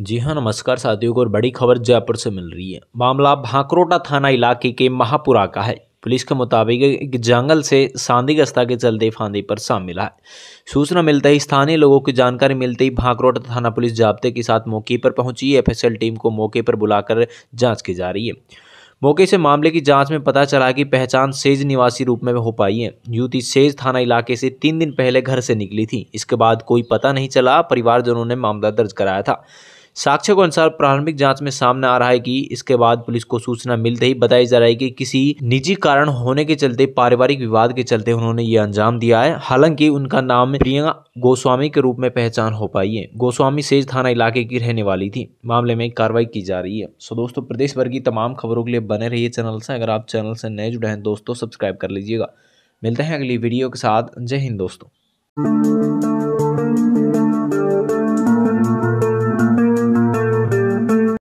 जी हाँ नमस्कार साथियों को और बड़ी खबर जयपुर से मिल रही है मामला भाकरोटा थाना इलाके के महापुरा का है पुलिस के मुताबिक एक जंगल से सांदी गस्ता के चलते फांदे पर शामिल मिला है सूचना मिलते ही स्थानीय लोगों की जानकारी मिलते ही भाकरोटा थाना पुलिस जाब्ते के साथ मौके पर पहुंची एफ टीम को मौके पर बुलाकर जाँच की जा रही है मौके से मामले की जांच में पता चला कि पहचान सेज निवासी रूप में हो पाई है युवती सेज थाना इलाके से तीन दिन पहले घर से निकली थी इसके बाद कोई पता नहीं चला परिवारजनों ने मामला दर्ज कराया था साक्ष्यों के अनुसार प्रारंभिक जांच में सामने आ रहा है कि इसके बाद पुलिस को सूचना मिलते ही बताई जा रहा है कि किसी निजी कारण होने के चलते पारिवारिक विवाद के चलते उन्होंने ये अंजाम दिया है हालांकि उनका नाम प्रियंका गोस्वामी के रूप में पहचान हो पाई है गोस्वामी सेज थाना इलाके की रहने वाली थी मामले में कार्रवाई की जा रही है सो दोस्तों प्रदेश भर की तमाम खबरों के लिए बने रहिए चैनल से अगर आप चैनल से नए जुड़े हैं दोस्तों सब्सक्राइब कर लीजिएगा मिलते हैं अगली वीडियो के साथ जय हिंद दोस्तों